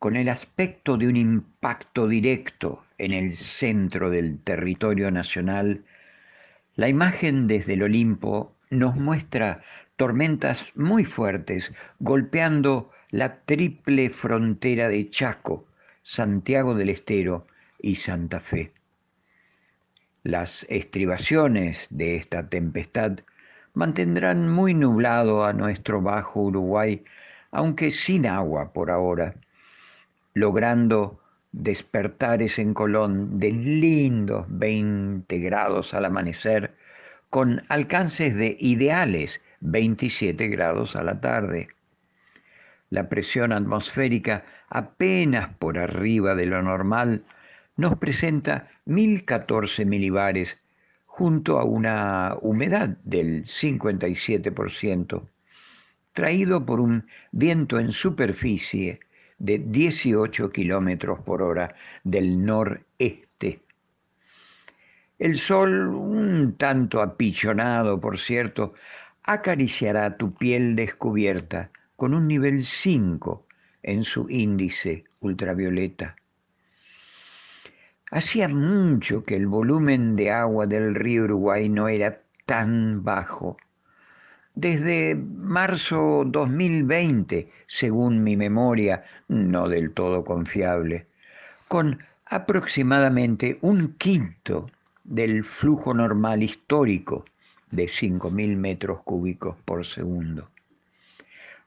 con el aspecto de un impacto directo en el centro del territorio nacional, la imagen desde el Olimpo nos muestra tormentas muy fuertes golpeando la triple frontera de Chaco, Santiago del Estero y Santa Fe. Las estribaciones de esta tempestad mantendrán muy nublado a nuestro bajo Uruguay, aunque sin agua por ahora logrando despertares en Colón de lindos 20 grados al amanecer, con alcances de ideales 27 grados a la tarde. La presión atmosférica apenas por arriba de lo normal nos presenta 1014 milibares junto a una humedad del 57%, traído por un viento en superficie de 18 kilómetros por hora del noreste. El sol, un tanto apichonado, por cierto, acariciará tu piel descubierta con un nivel 5 en su índice ultravioleta. Hacía mucho que el volumen de agua del río Uruguay no era tan bajo desde marzo 2020, según mi memoria, no del todo confiable, con aproximadamente un quinto del flujo normal histórico de 5.000 metros cúbicos por segundo,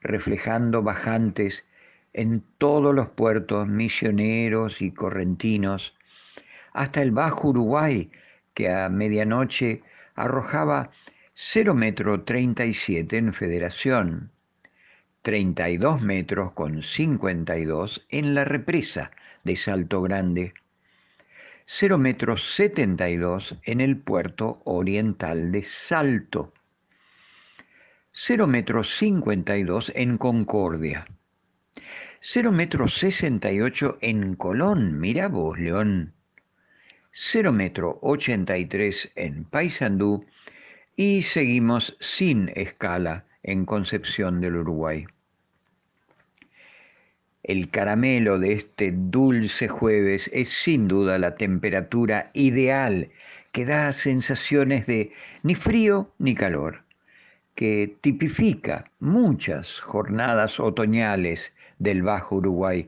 reflejando bajantes en todos los puertos misioneros y correntinos, hasta el Bajo Uruguay, que a medianoche arrojaba 0 metro 37 en Federación, 32 metros con 52 en la represa de Salto Grande, 0 metros 72 en el puerto oriental de Salto, 0 metros 52 en Concordia, 0 metros 68 en Colón, mira vos León, 0 metro 83 en Paysandú, y seguimos sin escala en Concepción del Uruguay. El caramelo de este dulce jueves es sin duda la temperatura ideal que da sensaciones de ni frío ni calor, que tipifica muchas jornadas otoñales del Bajo Uruguay,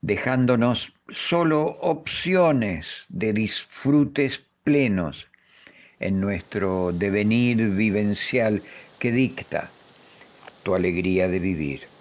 dejándonos solo opciones de disfrutes plenos en nuestro devenir vivencial que dicta tu alegría de vivir.